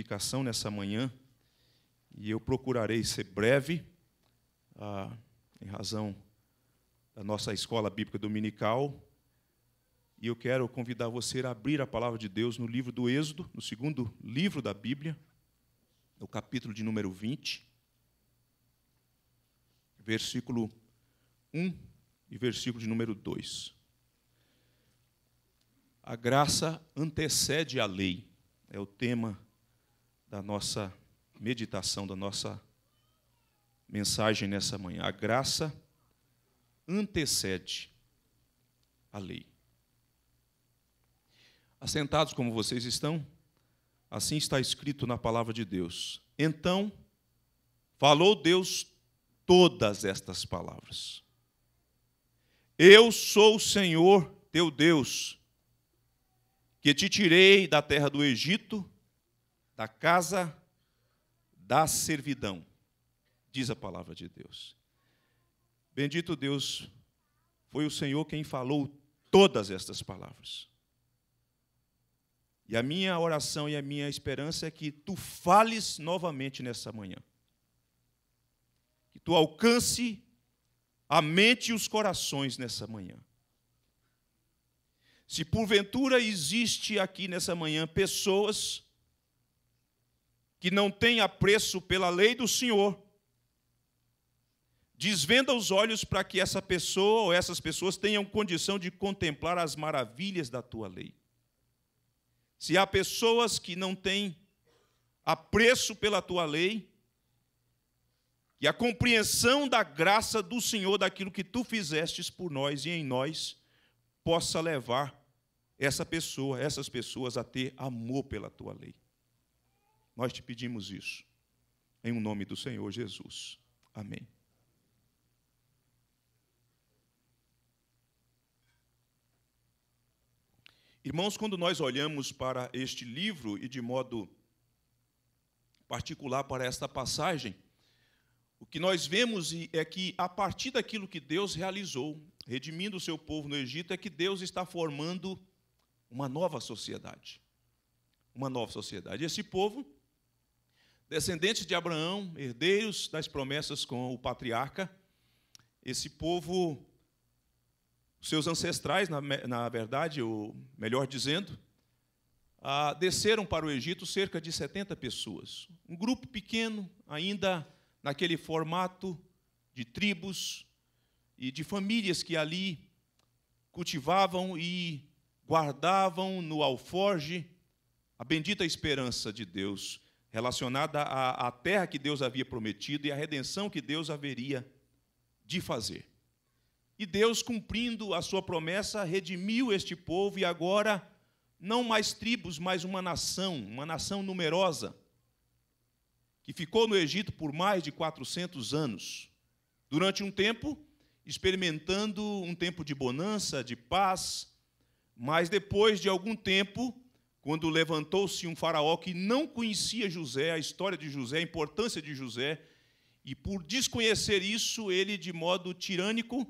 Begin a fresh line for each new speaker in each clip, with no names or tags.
edificação nessa manhã e eu procurarei ser breve, ah, em razão da nossa escola bíblica dominical. E eu quero convidar você a abrir a palavra de Deus no livro do Êxodo, no segundo livro da Bíblia, no capítulo de número 20, versículo 1 e versículo de número 2. A graça antecede a lei, é o tema da nossa meditação, da nossa mensagem nessa manhã. A graça antecede a lei. Assentados como vocês estão, assim está escrito na palavra de Deus. Então, falou Deus todas estas palavras. Eu sou o Senhor teu Deus, que te tirei da terra do Egito, da casa da servidão, diz a palavra de Deus. Bendito Deus, foi o Senhor quem falou todas estas palavras. E a minha oração e a minha esperança é que tu fales novamente nessa manhã. Que tu alcance a mente e os corações nessa manhã. Se porventura existe aqui nessa manhã pessoas que não tem apreço pela lei do Senhor, desvenda os olhos para que essa pessoa ou essas pessoas tenham condição de contemplar as maravilhas da tua lei. Se há pessoas que não têm apreço pela tua lei e a compreensão da graça do Senhor daquilo que tu fizestes por nós e em nós, possa levar essa pessoa, essas pessoas a ter amor pela tua lei. Nós te pedimos isso. Em o nome do Senhor Jesus. Amém. Irmãos, quando nós olhamos para este livro e de modo particular para esta passagem, o que nós vemos é que a partir daquilo que Deus realizou, redimindo o seu povo no Egito, é que Deus está formando uma nova sociedade. Uma nova sociedade. Esse povo descendentes de Abraão, herdeiros das promessas com o patriarca. Esse povo, seus ancestrais, na, na verdade, ou melhor dizendo, ah, desceram para o Egito cerca de 70 pessoas. Um grupo pequeno, ainda naquele formato de tribos e de famílias que ali cultivavam e guardavam no alforge a bendita esperança de Deus relacionada à, à terra que Deus havia prometido e à redenção que Deus haveria de fazer. E Deus, cumprindo a sua promessa, redimiu este povo e agora, não mais tribos, mas uma nação, uma nação numerosa, que ficou no Egito por mais de 400 anos. Durante um tempo, experimentando um tempo de bonança, de paz, mas depois de algum tempo, quando levantou-se um faraó que não conhecia José, a história de José, a importância de José, e por desconhecer isso, ele, de modo tirânico,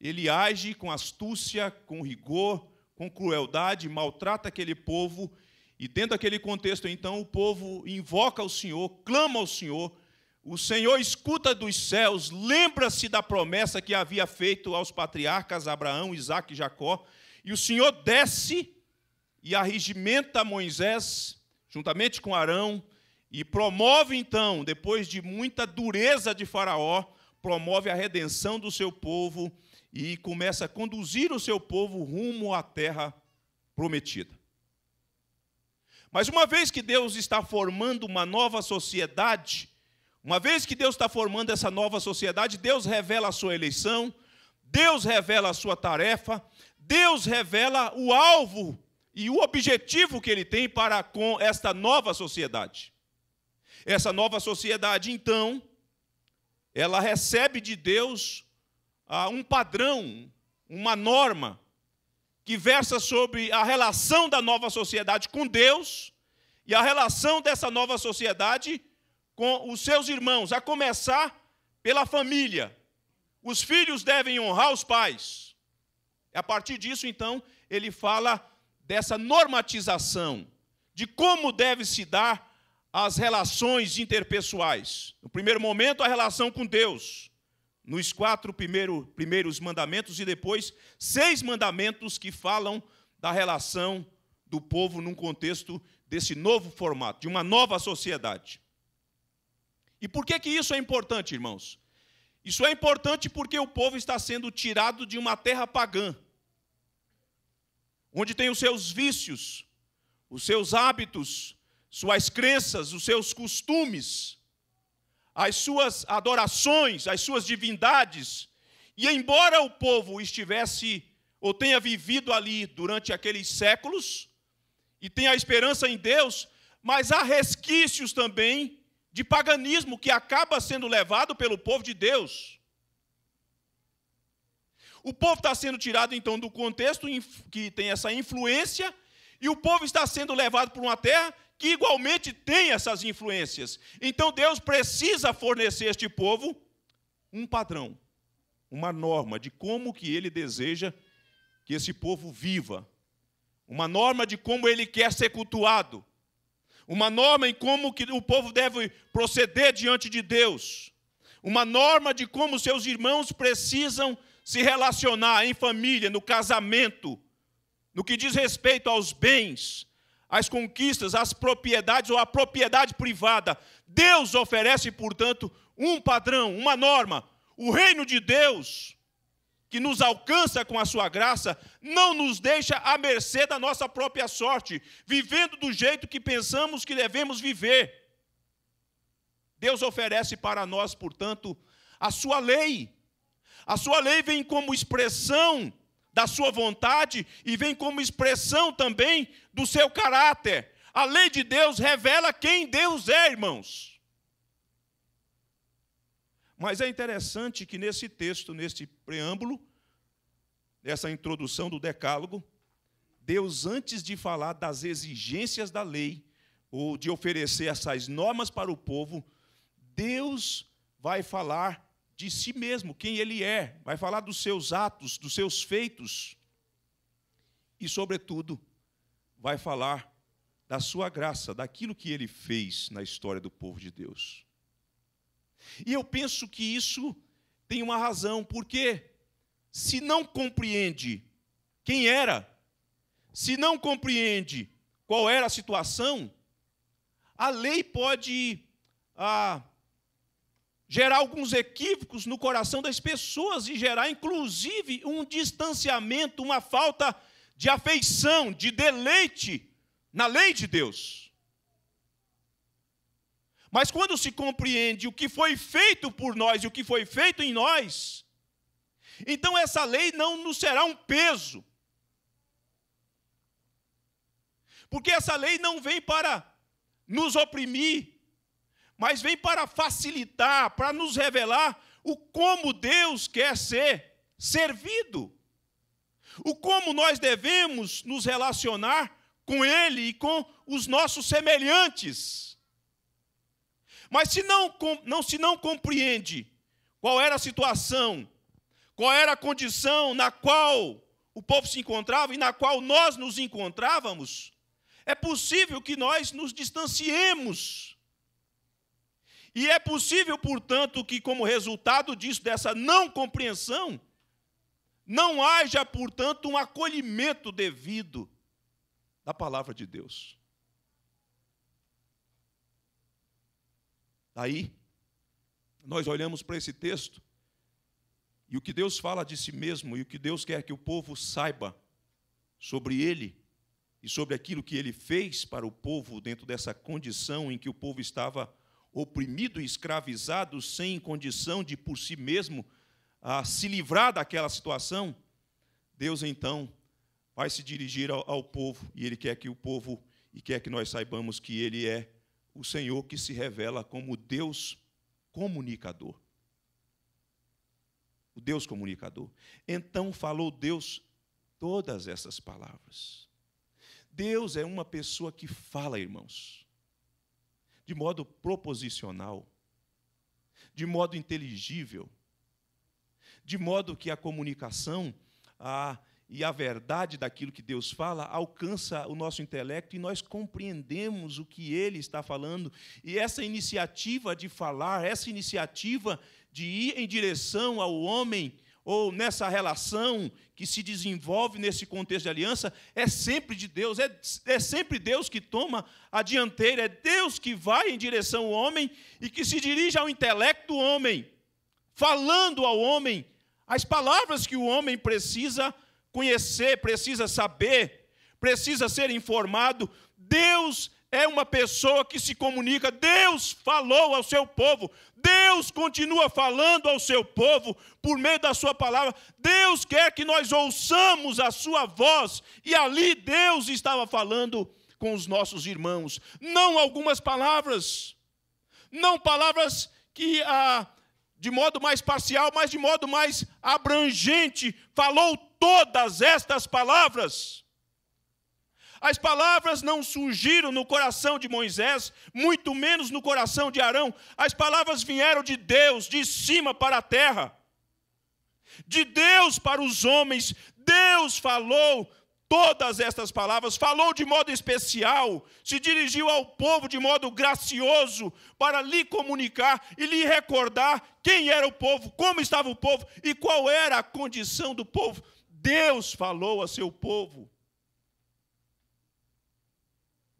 ele age com astúcia, com rigor, com crueldade, maltrata aquele povo, e dentro daquele contexto, então, o povo invoca o Senhor, clama ao Senhor, o Senhor escuta dos céus, lembra-se da promessa que havia feito aos patriarcas Abraão, Isaac e Jacó, e o Senhor desce e arregimenta Moisés, juntamente com Arão, e promove então, depois de muita dureza de Faraó, promove a redenção do seu povo e começa a conduzir o seu povo rumo à terra prometida. Mas uma vez que Deus está formando uma nova sociedade, uma vez que Deus está formando essa nova sociedade, Deus revela a sua eleição, Deus revela a sua tarefa, Deus revela o alvo e o objetivo que ele tem para com esta nova sociedade. Essa nova sociedade, então, ela recebe de Deus ah, um padrão, uma norma, que versa sobre a relação da nova sociedade com Deus e a relação dessa nova sociedade com os seus irmãos, a começar pela família. Os filhos devem honrar os pais. A partir disso, então, ele fala dessa normatização de como deve se dar as relações interpessoais. No primeiro momento, a relação com Deus. Nos quatro primeiro, primeiros mandamentos e depois seis mandamentos que falam da relação do povo num contexto desse novo formato, de uma nova sociedade. E por que, que isso é importante, irmãos? Isso é importante porque o povo está sendo tirado de uma terra pagã onde tem os seus vícios, os seus hábitos, suas crenças, os seus costumes, as suas adorações, as suas divindades. E embora o povo estivesse ou tenha vivido ali durante aqueles séculos e tenha esperança em Deus, mas há resquícios também de paganismo que acaba sendo levado pelo povo de Deus. O povo está sendo tirado então do contexto que tem essa influência, e o povo está sendo levado para uma terra que igualmente tem essas influências. Então Deus precisa fornecer a este povo um padrão, uma norma de como que ele deseja que esse povo viva, uma norma de como ele quer ser cultuado, uma norma em como que o povo deve proceder diante de Deus uma norma de como seus irmãos precisam se relacionar em família, no casamento, no que diz respeito aos bens, às conquistas, às propriedades ou à propriedade privada. Deus oferece, portanto, um padrão, uma norma. O reino de Deus, que nos alcança com a sua graça, não nos deixa à mercê da nossa própria sorte, vivendo do jeito que pensamos que devemos viver. Deus oferece para nós, portanto, a sua lei. A sua lei vem como expressão da sua vontade e vem como expressão também do seu caráter. A lei de Deus revela quem Deus é, irmãos. Mas é interessante que nesse texto, nesse preâmbulo, nessa introdução do Decálogo, Deus, antes de falar das exigências da lei, ou de oferecer essas normas para o povo, Deus vai falar de si mesmo, quem ele é, vai falar dos seus atos, dos seus feitos e, sobretudo, vai falar da sua graça, daquilo que ele fez na história do povo de Deus. E eu penso que isso tem uma razão, porque se não compreende quem era, se não compreende qual era a situação, a lei pode ah, gerar alguns equívocos no coração das pessoas e gerar, inclusive, um distanciamento, uma falta de afeição, de deleite na lei de Deus. Mas quando se compreende o que foi feito por nós e o que foi feito em nós, então essa lei não nos será um peso. Porque essa lei não vem para nos oprimir, mas vem para facilitar, para nos revelar o como Deus quer ser servido, o como nós devemos nos relacionar com Ele e com os nossos semelhantes. Mas se não, não se não compreende qual era a situação, qual era a condição na qual o povo se encontrava e na qual nós nos encontrávamos, é possível que nós nos distanciemos e é possível, portanto, que, como resultado disso, dessa não compreensão, não haja, portanto, um acolhimento devido da palavra de Deus. Aí nós olhamos para esse texto e o que Deus fala de si mesmo e o que Deus quer que o povo saiba sobre ele e sobre aquilo que ele fez para o povo dentro dessa condição em que o povo estava oprimido e escravizado, sem condição de por si mesmo a se livrar daquela situação, Deus então vai se dirigir ao, ao povo e ele quer que o povo e quer que nós saibamos que ele é o Senhor que se revela como Deus comunicador. O Deus comunicador. Então falou Deus todas essas palavras. Deus é uma pessoa que fala, irmãos de modo proposicional, de modo inteligível, de modo que a comunicação a, e a verdade daquilo que Deus fala alcança o nosso intelecto e nós compreendemos o que Ele está falando. E essa iniciativa de falar, essa iniciativa de ir em direção ao homem ou nessa relação que se desenvolve nesse contexto de aliança, é sempre de Deus, é, é sempre Deus que toma a dianteira, é Deus que vai em direção ao homem e que se dirige ao intelecto do homem, falando ao homem as palavras que o homem precisa conhecer, precisa saber, precisa ser informado. Deus é uma pessoa que se comunica. Deus falou ao seu povo, Deus continua falando ao seu povo por meio da sua palavra. Deus quer que nós ouçamos a sua voz, e ali Deus estava falando com os nossos irmãos. Não algumas palavras, não palavras que ah, de modo mais parcial, mas de modo mais abrangente, falou todas estas palavras. As palavras não surgiram no coração de Moisés, muito menos no coração de Arão. As palavras vieram de Deus, de cima para a terra. De Deus para os homens. Deus falou todas estas palavras, falou de modo especial, se dirigiu ao povo de modo gracioso para lhe comunicar e lhe recordar quem era o povo, como estava o povo e qual era a condição do povo. Deus falou a seu povo.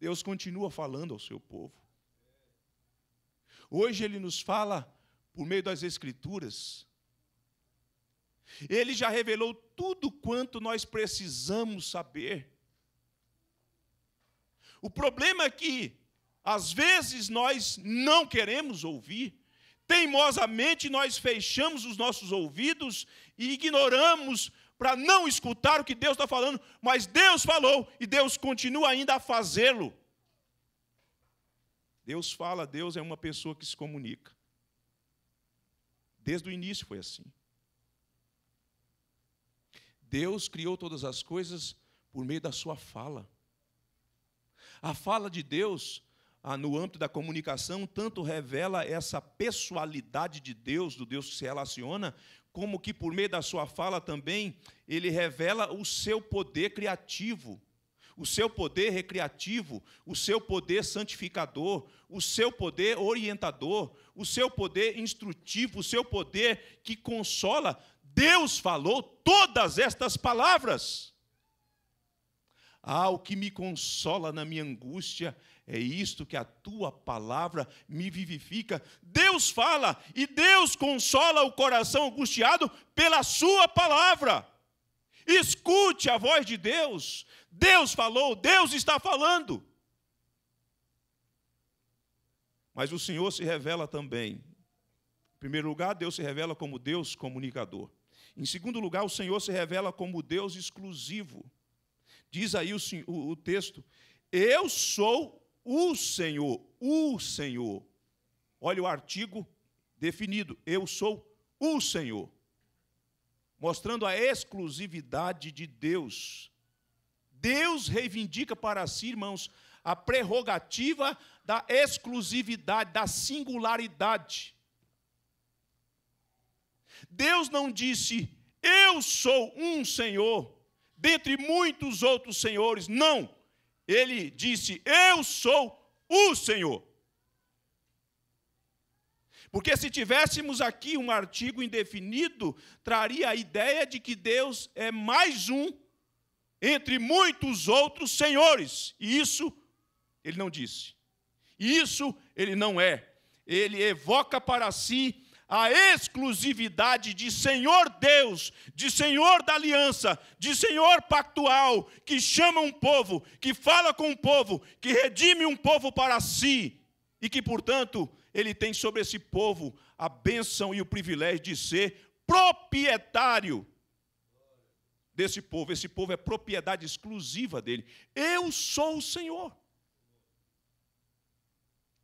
Deus continua falando ao seu povo. Hoje ele nos fala por meio das Escrituras. Ele já revelou tudo quanto nós precisamos saber. O problema é que, às vezes, nós não queremos ouvir, teimosamente nós fechamos os nossos ouvidos e ignoramos para não escutar o que Deus está falando, mas Deus falou e Deus continua ainda a fazê-lo. Deus fala, Deus é uma pessoa que se comunica. Desde o início foi assim. Deus criou todas as coisas por meio da sua fala. A fala de Deus, ah, no âmbito da comunicação, tanto revela essa pessoalidade de Deus, do Deus que se relaciona, como que por meio da sua fala também ele revela o seu poder criativo, o seu poder recreativo, o seu poder santificador, o seu poder orientador, o seu poder instrutivo, o seu poder que consola. Deus falou todas estas palavras. Ah, o que me consola na minha angústia é isto que a tua palavra me vivifica. Deus fala e Deus consola o coração angustiado pela sua palavra. Escute a voz de Deus. Deus falou, Deus está falando. Mas o Senhor se revela também. Em primeiro lugar, Deus se revela como Deus comunicador. Em segundo lugar, o Senhor se revela como Deus exclusivo. Diz aí o, o, o texto: Eu sou o Senhor, o Senhor. Olha o artigo definido: Eu sou o Senhor. Mostrando a exclusividade de Deus. Deus reivindica para si, irmãos, a prerrogativa da exclusividade, da singularidade. Deus não disse, eu sou um Senhor dentre muitos outros senhores. Não. Ele disse: Eu sou o Senhor. Porque se tivéssemos aqui um artigo indefinido, traria a ideia de que Deus é mais um entre muitos outros senhores. E isso ele não disse. E isso ele não é. Ele evoca para si a exclusividade de Senhor Deus, de Senhor da aliança, de Senhor pactual, que chama um povo, que fala com um povo, que redime um povo para si, e que, portanto, ele tem sobre esse povo a bênção e o privilégio de ser proprietário desse povo. Esse povo é propriedade exclusiva dele. Eu sou o Senhor.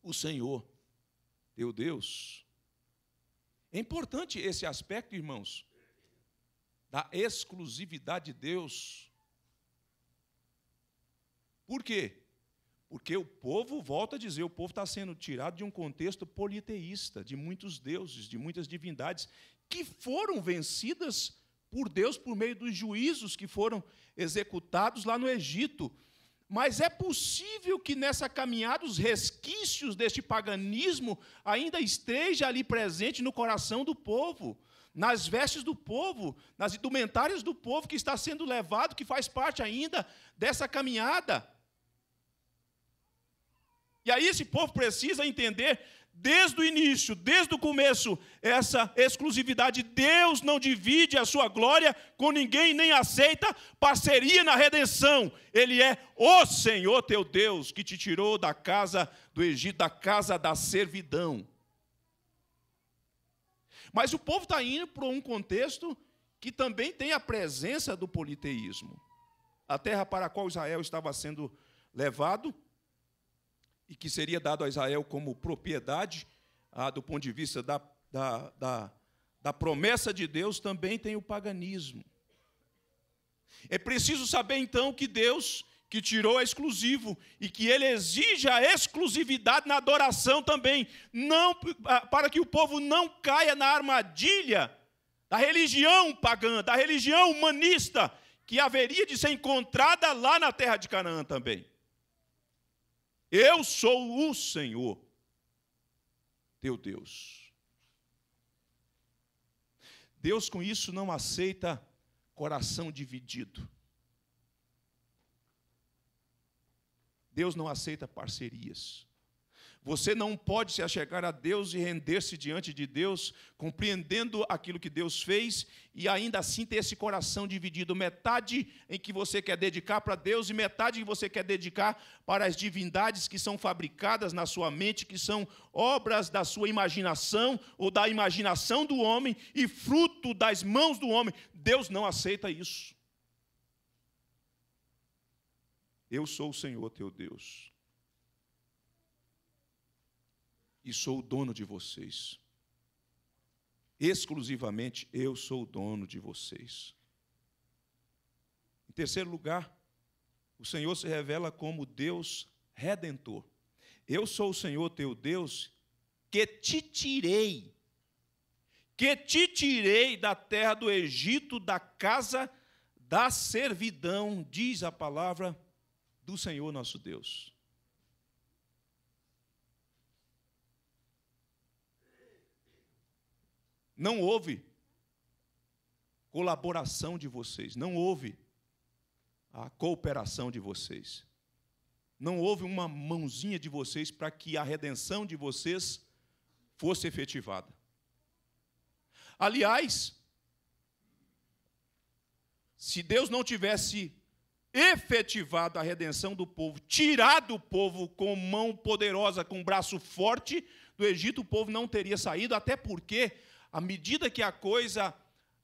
O Senhor, teu Deus, é importante esse aspecto, irmãos, da exclusividade de Deus. Por quê? Porque o povo, volta a dizer, o povo está sendo tirado de um contexto politeísta, de muitos deuses, de muitas divindades, que foram vencidas por Deus por meio dos juízos que foram executados lá no Egito. Mas é possível que nessa caminhada os resquícios deste paganismo ainda esteja ali presente no coração do povo, nas vestes do povo, nas indumentárias do povo que está sendo levado, que faz parte ainda dessa caminhada. E aí esse povo precisa entender desde o início, desde o começo, essa exclusividade. Deus não divide a sua glória com ninguém, nem aceita parceria na redenção. Ele é o Senhor teu Deus que te tirou da casa do Egito, da casa da servidão. Mas o povo está indo para um contexto que também tem a presença do politeísmo. A terra para a qual Israel estava sendo levado e que seria dado a Israel como propriedade, ah, do ponto de vista da, da, da, da promessa de Deus, também tem o paganismo. É preciso saber então que Deus, que tirou é exclusivo e que ele exige a exclusividade na adoração também, não ah, para que o povo não caia na armadilha da religião pagã, da religião humanista que haveria de ser encontrada lá na terra de Canaã também. Eu sou o Senhor, teu Deus. Deus com isso não aceita coração dividido. Deus não aceita parcerias. Você não pode se achegar a Deus e render-se diante de Deus, compreendendo aquilo que Deus fez e ainda assim ter esse coração dividido, metade em que você quer dedicar para Deus e metade que você quer dedicar para as divindades que são fabricadas na sua mente, que são obras da sua imaginação ou da imaginação do homem e fruto das mãos do homem. Deus não aceita isso. Eu sou o Senhor teu Deus. e sou o dono de vocês. Exclusivamente eu sou o dono de vocês. Em terceiro lugar, o Senhor se revela como Deus redentor. Eu sou o Senhor teu Deus que te tirei, que te tirei da terra do Egito, da casa da servidão, diz a palavra do Senhor nosso Deus. Não houve colaboração de vocês, não houve a cooperação de vocês. Não houve uma mãozinha de vocês para que a redenção de vocês fosse efetivada. Aliás, se Deus não tivesse efetivado a redenção do povo, tirado o povo com mão poderosa, com braço forte do Egito, o povo não teria saído, até porque à medida que a coisa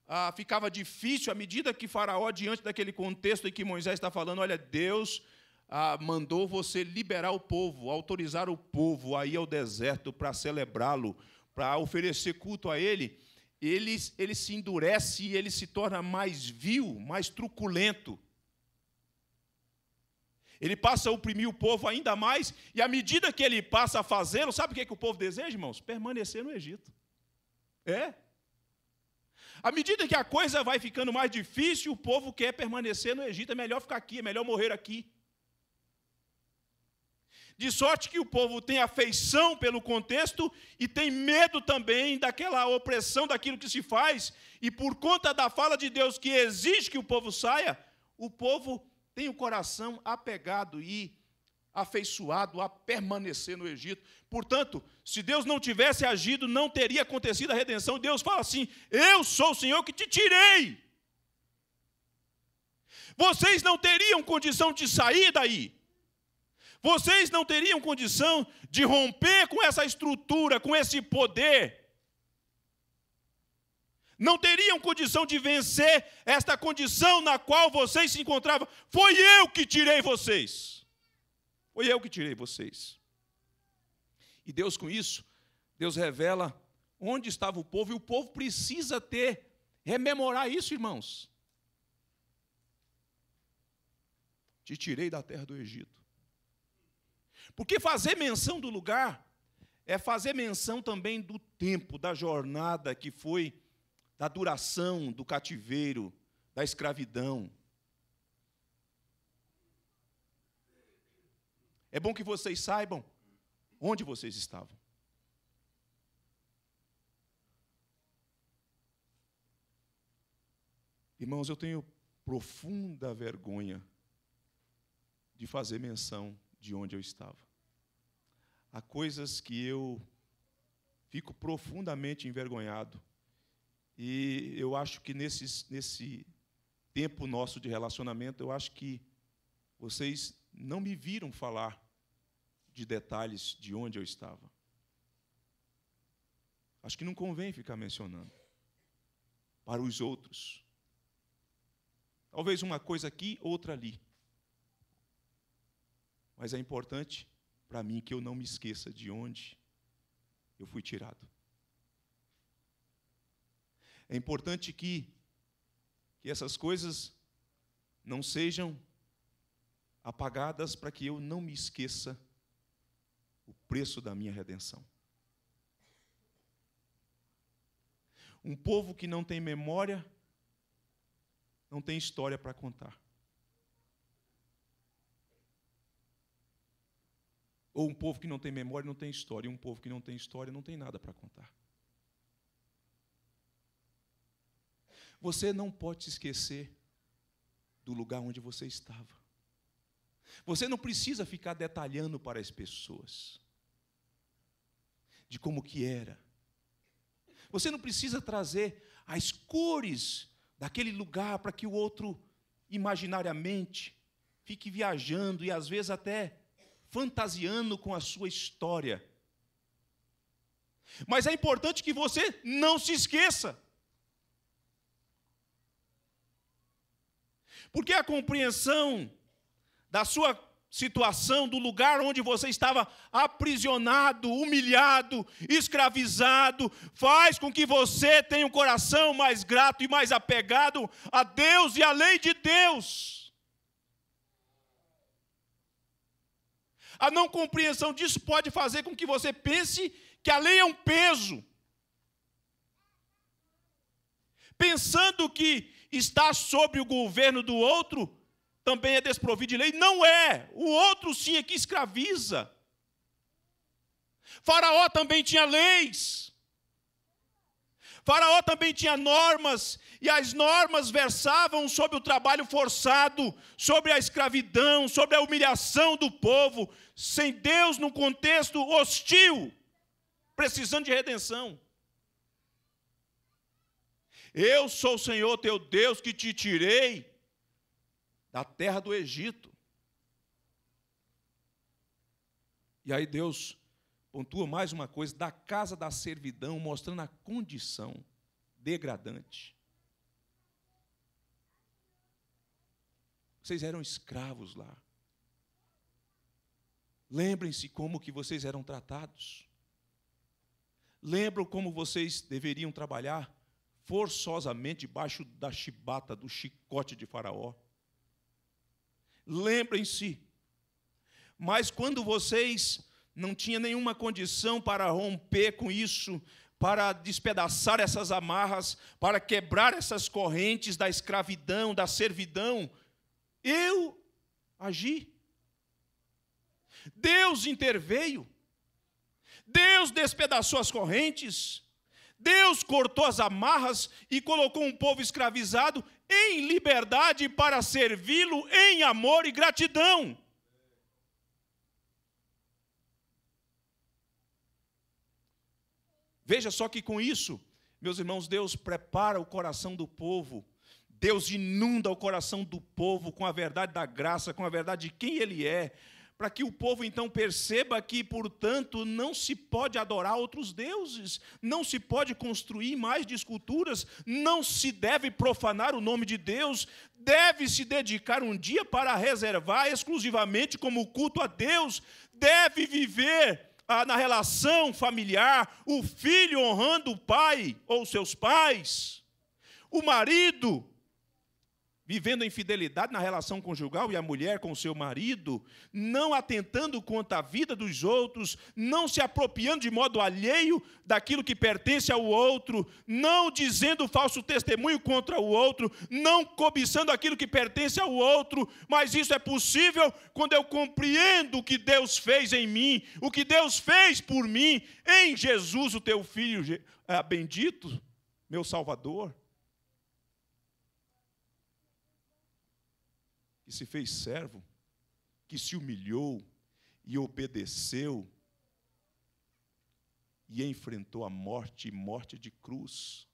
ah, ficava difícil, à medida que Faraó, diante daquele contexto em que Moisés está falando, olha, Deus ah, mandou você liberar o povo, autorizar o povo a ir ao deserto para celebrá-lo, para oferecer culto a ele, ele, ele se endurece e ele se torna mais vil, mais truculento. Ele passa a oprimir o povo ainda mais, e à medida que ele passa a fazê-lo, sabe o que, é que o povo deseja, irmãos? Permanecer no Egito. É. À medida que a coisa vai ficando mais difícil, o povo quer permanecer no Egito. É melhor ficar aqui, é melhor morrer aqui. De sorte que o povo tem afeição pelo contexto e tem medo também daquela opressão, daquilo que se faz, e por conta da fala de Deus que exige que o povo saia, o povo tem o coração apegado e afeiçoado a permanecer no Egito. Portanto, se Deus não tivesse agido, não teria acontecido a redenção. Deus fala assim: Eu sou o Senhor que te tirei. Vocês não teriam condição de sair daí. Vocês não teriam condição de romper com essa estrutura, com esse poder. Não teriam condição de vencer esta condição na qual vocês se encontravam. Foi eu que tirei vocês. Foi eu que tirei vocês. E Deus, com isso, Deus revela onde estava o povo, e o povo precisa ter, rememorar isso, irmãos. Te tirei da terra do Egito. Porque fazer menção do lugar é fazer menção também do tempo, da jornada que foi, da duração do cativeiro, da escravidão. É bom que vocês saibam onde vocês estavam. Irmãos, eu tenho profunda vergonha de fazer menção de onde eu estava. Há coisas que eu fico profundamente envergonhado. E eu acho que nesse nesse tempo nosso de relacionamento, eu acho que vocês não me viram falar de detalhes de onde eu estava. Acho que não convém ficar mencionando para os outros. Talvez uma coisa aqui, outra ali. Mas é importante para mim que eu não me esqueça de onde eu fui tirado. É importante que, que essas coisas não sejam apagadas para que eu não me esqueça o preço da minha redenção. Um povo que não tem memória, não tem história para contar. Ou um povo que não tem memória não tem história. E um povo que não tem história não tem nada para contar. Você não pode se esquecer do lugar onde você estava. Você não precisa ficar detalhando para as pessoas de como que era. Você não precisa trazer as cores daquele lugar para que o outro imaginariamente fique viajando e às vezes até fantasiando com a sua história. Mas é importante que você não se esqueça. Porque a compreensão da sua situação, do lugar onde você estava aprisionado, humilhado, escravizado, faz com que você tenha um coração mais grato e mais apegado a Deus e à lei de Deus. A não compreensão disso pode fazer com que você pense que a lei é um peso. Pensando que está sob o governo do outro, também é desprovido de lei? Não é. O outro sim é que escraviza. Faraó também tinha leis. Faraó também tinha normas, e as normas versavam sobre o trabalho forçado, sobre a escravidão, sobre a humilhação do povo, sem Deus num contexto hostil, precisando de redenção. Eu sou o Senhor teu Deus que te tirei da terra do Egito. E aí Deus pontua mais uma coisa: da casa da servidão, mostrando a condição degradante. Vocês eram escravos lá. Lembrem-se como que vocês eram tratados. Lembram como vocês deveriam trabalhar forçosamente debaixo da chibata, do chicote de Faraó. Lembrem-se. Mas quando vocês não tinham nenhuma condição para romper com isso, para despedaçar essas amarras, para quebrar essas correntes da escravidão, da servidão, eu agi. Deus interveio. Deus despedaçou as correntes. Deus cortou as amarras e colocou um povo escravizado em liberdade para servi-lo em amor e gratidão. Veja só que com isso, meus irmãos, Deus prepara o coração do povo. Deus inunda o coração do povo com a verdade da graça, com a verdade de quem ele é, para que o povo então perceba que, portanto, não se pode adorar outros deuses, não se pode construir mais de esculturas, não se deve profanar o nome de Deus, deve se dedicar um dia para reservar exclusivamente como culto a Deus, deve viver ah, na relação familiar, o filho honrando o pai ou seus pais, o marido vivendo a infidelidade na relação conjugal e a mulher com o seu marido, não atentando contra a vida dos outros, não se apropriando de modo alheio daquilo que pertence ao outro, não dizendo falso testemunho contra o outro, não cobiçando aquilo que pertence ao outro, mas isso é possível quando eu compreendo o que Deus fez em mim, o que Deus fez por mim, em Jesus, o teu filho ah, bendito, meu Salvador. se fez servo, que se humilhou e obedeceu e enfrentou a morte e morte de cruz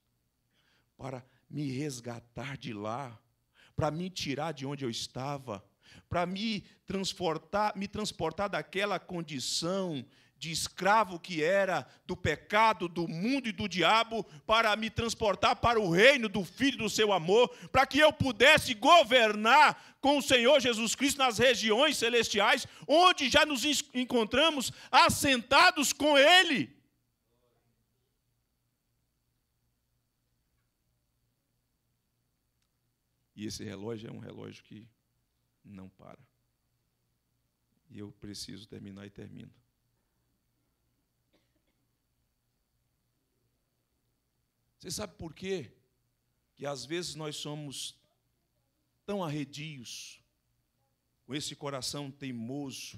para me resgatar de lá, para me tirar de onde eu estava, para me transportar, me transportar daquela condição de escravo que era do pecado, do mundo e do diabo, para me transportar para o reino do Filho do seu amor, para que eu pudesse governar com o Senhor Jesus Cristo nas regiões celestiais, onde já nos encontramos assentados com Ele. E esse relógio é um relógio que não para. E eu preciso terminar e termino. Você sabe por quê? Que às vezes nós somos tão arredios, com esse coração teimoso,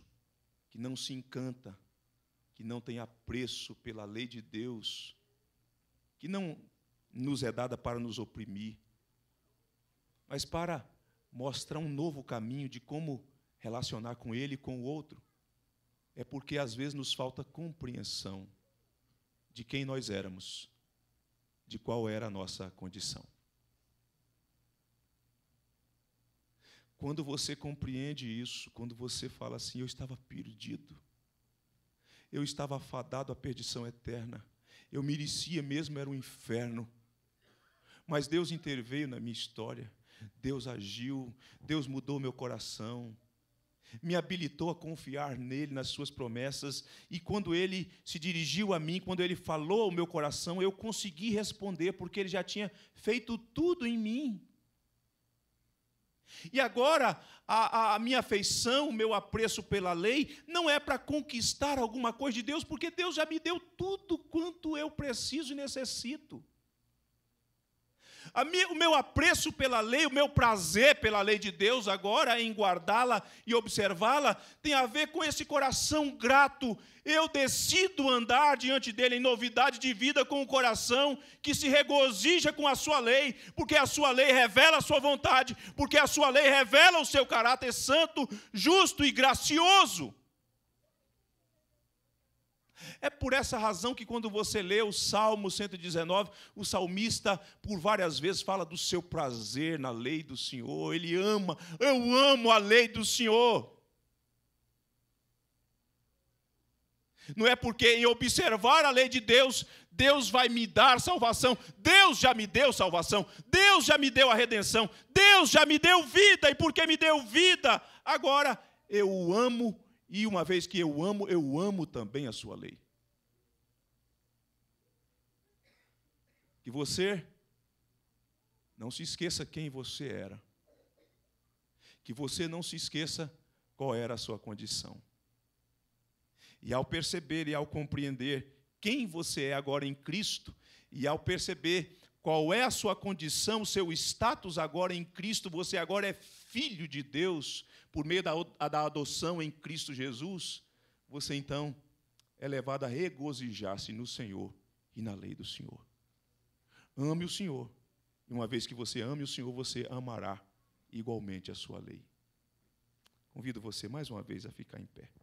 que não se encanta, que não tem apreço pela lei de Deus, que não nos é dada para nos oprimir, mas para mostrar um novo caminho de como relacionar com ele e com o outro. É porque às vezes nos falta compreensão de quem nós éramos de qual era a nossa condição. Quando você compreende isso, quando você fala assim, eu estava perdido, eu estava afadado à perdição eterna, eu merecia mesmo, era um inferno. Mas Deus interveio na minha história, Deus agiu, Deus mudou meu coração, me habilitou a confiar nele, nas suas promessas, e quando ele se dirigiu a mim, quando ele falou ao meu coração, eu consegui responder, porque ele já tinha feito tudo em mim. E agora, a, a minha afeição, o meu apreço pela lei, não é para conquistar alguma coisa de Deus, porque Deus já me deu tudo quanto eu preciso e necessito minha, o meu apreço pela lei, o meu prazer pela lei de Deus agora em guardá-la e observá-la, tem a ver com esse coração grato. Eu decido andar diante dele em novidade de vida com o coração que se regozija com a sua lei, porque a sua lei revela a sua vontade, porque a sua lei revela o seu caráter santo, justo e gracioso. É por essa razão que, quando você lê o Salmo 119, o salmista, por várias vezes, fala do seu prazer na lei do Senhor. Ele ama, eu amo a lei do Senhor. Não é porque em observar a lei de Deus, Deus vai me dar salvação. Deus já me deu salvação. Deus já me deu a redenção. Deus já me deu vida. E porque me deu vida, agora eu amo e uma vez que eu amo, eu amo também a sua lei. Que você não se esqueça quem você era. Que você não se esqueça qual era a sua condição. E ao perceber e ao compreender quem você é agora em Cristo, e ao perceber qual é a sua condição, seu status agora em Cristo, você agora é filho de Deus por meio da, da adoção em Cristo Jesus, você então é levado a regozijar-se no Senhor e na lei do Senhor. Ame o Senhor, e uma vez que você ame o Senhor, você amará igualmente a sua lei. Convido você mais uma vez a ficar em pé.